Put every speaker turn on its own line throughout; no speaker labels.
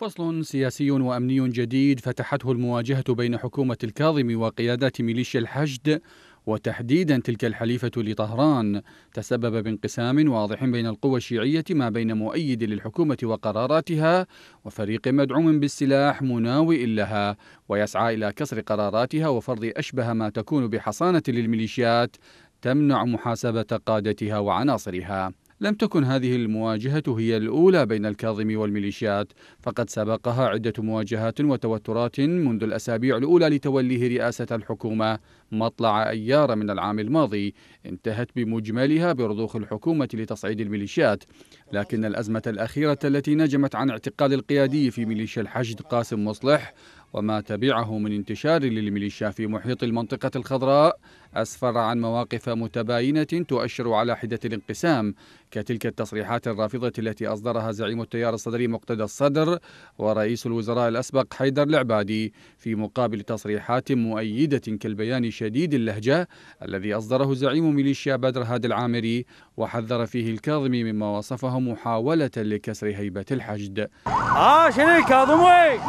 فصل سياسي وامني جديد فتحته المواجهه بين حكومه الكاظم وقيادات ميليشيا الحشد وتحديدا تلك الحليفه لطهران تسبب بانقسام واضح بين القوى الشيعيه ما بين مؤيد للحكومه وقراراتها وفريق مدعوم بالسلاح مناوئ لها ويسعى الى كسر قراراتها وفرض اشبه ما تكون بحصانه للميليشيات تمنع محاسبه قادتها وعناصرها لم تكن هذه المواجهة هي الأولى بين الكاظم والميليشيات فقد سبقها عدة مواجهات وتوترات منذ الأسابيع الأولى لتوليه رئاسة الحكومة مطلع أيار من العام الماضي انتهت بمجملها برضوخ الحكومة لتصعيد الميليشيات لكن الأزمة الأخيرة التي نجمت عن اعتقال القيادي في ميليشيا الحشد قاسم مصلح وما تبعه من انتشار للميليشيا في محيط المنطقة الخضراء أسفر عن مواقف متباينة تؤشر على حدة الانقسام كتلك التصريحات الرافضة التي أصدرها زعيم التيار الصدري مقتدى الصدر ورئيس الوزراء الأسبق حيدر العبادي في مقابل تصريحات مؤيدة كالبيان شديد اللهجة الذي أصدره زعيم ميليشيا بدر هاد العامري وحذر فيه الكاظمي مما وصفه محاولة لكسر هيبة الحشد آه شنو الكاظمي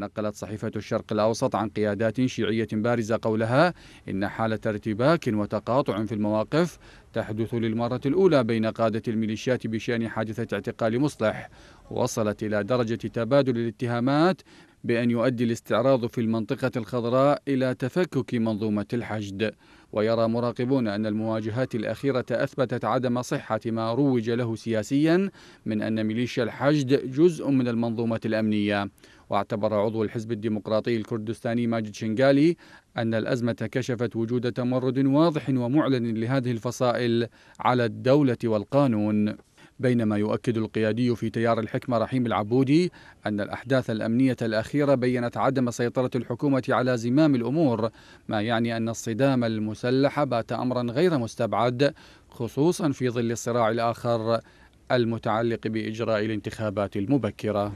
ونقلت صحيفة الشرق الأوسط عن قيادات شيعية بارزة قولها إن حالة ارتباك وتقاطع في المواقف تحدث للمرة الأولى بين قادة الميليشيات بشأن حادثة اعتقال مصلح وصلت إلى درجة تبادل الاتهامات بأن يؤدي الاستعراض في المنطقة الخضراء إلى تفكك منظومة الحشد ويرى مراقبون أن المواجهات الأخيرة أثبتت عدم صحة ما روج له سياسيا من أن ميليشيا الحشد جزء من المنظومة الأمنية واعتبر عضو الحزب الديمقراطي الكردستاني ماجد شنغالي أن الأزمة كشفت وجود تمرد واضح ومعلن لهذه الفصائل على الدولة والقانون بينما يؤكد القيادي في تيار الحكمة رحيم العبودي أن الأحداث الأمنية الأخيرة بينت عدم سيطرة الحكومة على زمام الأمور ما يعني أن الصدام المسلح بات أمرا غير مستبعد خصوصا في ظل الصراع الآخر المتعلق بإجراء الانتخابات المبكرة